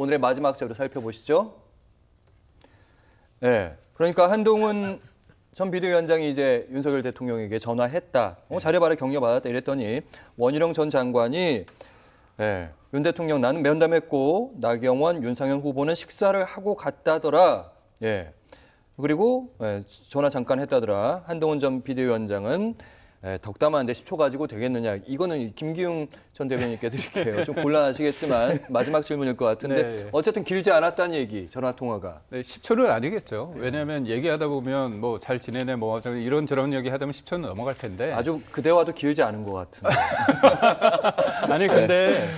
오늘의 마지막 자료 살펴보시죠. 네, 그러니까 한동훈 전 비대위원장이 이제 윤석열 대통령에게 전화했다. 어, 잘해봐라 네. 격려받았다 이랬더니 원희룡 전 장관이 네, 윤 대통령 나는 면담했고 나경원, 윤상현 후보는 식사를 하고 갔다더라. 예. 그리고 예, 전화 잠깐 했다더라. 한동훈 전 비대위원장은 예, 덕담하는데 10초 가지고 되겠느냐. 이거는 김기웅 전 대변인께 드릴게요. 좀 곤란하시겠지만 네. 마지막 질문일 것 같은데 네, 네, 어쨌든 길지 않았다는 얘기, 전화 통화가. 네, 10초는 아니겠죠. 네. 왜냐하면 얘기하다 보면 뭐 잘 지내네, 뭐 이런 저런 얘기 하다 보면 10초는 넘어갈 텐데. 아주 그대와도 길지 않은 것 같은. 데 아니 근데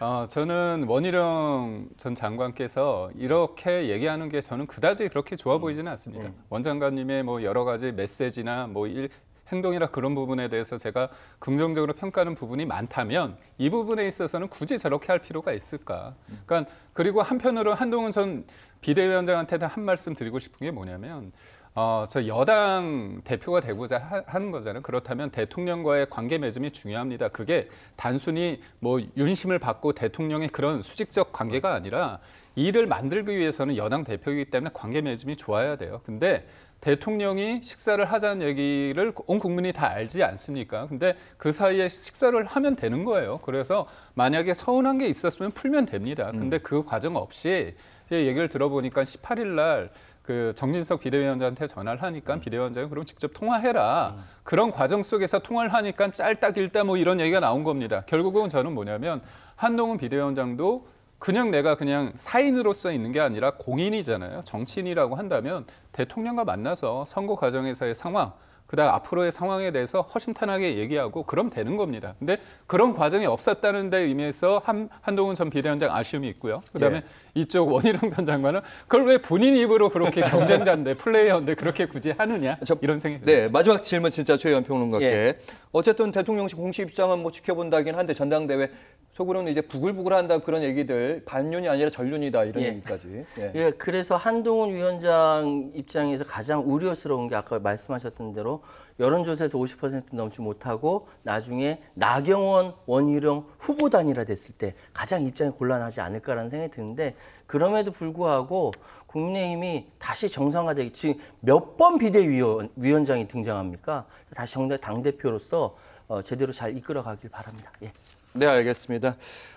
어, 저는 원희룡 전 장관께서 이렇게 얘기하는 게 저는 그다지 그렇게 좋아 음. 보이지는 않습니다. 음. 원 장관님의 뭐 여러 가지 메시지나 뭐 일, 행동이나 그런 부분에 대해서 제가 긍정적으로 평가하는 부분이 많다면 이 부분에 있어서는 굳이 저렇게 할 필요가 있을까? 그러니까 그리고 한편으로 한동훈 전 비대위원장한테는 한 말씀 드리고 싶은 게 뭐냐면 어, 저 여당 대표가 되고자 하는 거잖아요. 그렇다면 대통령과의 관계 맺음이 중요합니다. 그게 단순히 뭐 윤심을 받고 대통령의 그런 수직적 관계가 아니라 일을 만들기 위해서는 여당 대표이기 때문에 관계 맺음이 좋아야 돼요. 근데 대통령이 식사를 하자는 얘기를 온 국민이 다 알지 않습니까? 근데 그 사이에 식사를 하면 되는 거예요. 그래서 만약에 서운한 게 있었으면 풀면 됩니다. 음. 근데 그 과정 없이 얘기를 들어보니까 18일 날그 정진석 비대위원장한테 전화를 하니까 음. 비대위원장이 그럼 직접 통화해라. 음. 그런 과정 속에서 통화를 하니까 짧다 길다 뭐 이런 얘기가 나온 겁니다. 결국은 저는 뭐냐면 한동훈 비대위원장도 그냥 내가 그냥 사인으로서 있는 게 아니라 공인이잖아요. 정치인이라고 한다면 대통령과 만나서 선거 과정에서의 상황 그다음 앞으로의 상황에 대해서 허심탄회하게 얘기하고 그럼 되는 겁니다. 근데 그런 과정이 없었다는 데 의미에서 한, 한동훈 전 비대위원장 아쉬움이 있고요. 그다음에 예. 이쪽 원희룡 전 장관은 그걸 왜 본인 입으로 그렇게 경쟁자인데 플레이어인데 그렇게 굳이 하느냐 저, 이런 생각이 네, 듭니다. 마지막 질문 진짜 최의 평론가께. 예. 어쨌든 대통령실 공식 입장은 뭐 지켜본다긴 한데 전당대회 속으로는 이제 부글부글한다 그런 얘기들 반윤이 아니라 전륜이다 이런 예. 얘기까지. 예. 예, 그래서 한동훈 위원장 입장에서 가장 우려스러운 게 아까 말씀하셨던 대로 여론조사에서 50% 넘지 못하고 나중에 나경원, 원희룡 후보 단이라 됐을 때 가장 입장이 곤란하지 않을까라는 생각이 드는데 그럼에도 불구하고 국민의힘이 다시 정상화되기 지금 몇 번 비대위원장이 등장합니까? 다시 정당 당대표로서 어, 제대로 잘 이끌어가길 바랍니다. 예. 네, 알겠습니다.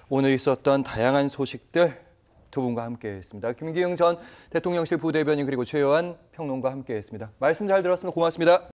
오늘 있었던 다양한 소식들 두 분과 함께했습니다. 김기영 전 대통령실 부대변인 그리고 최여한 평론가 함께했습니다. 말씀 잘 들었습니다. 고맙습니다.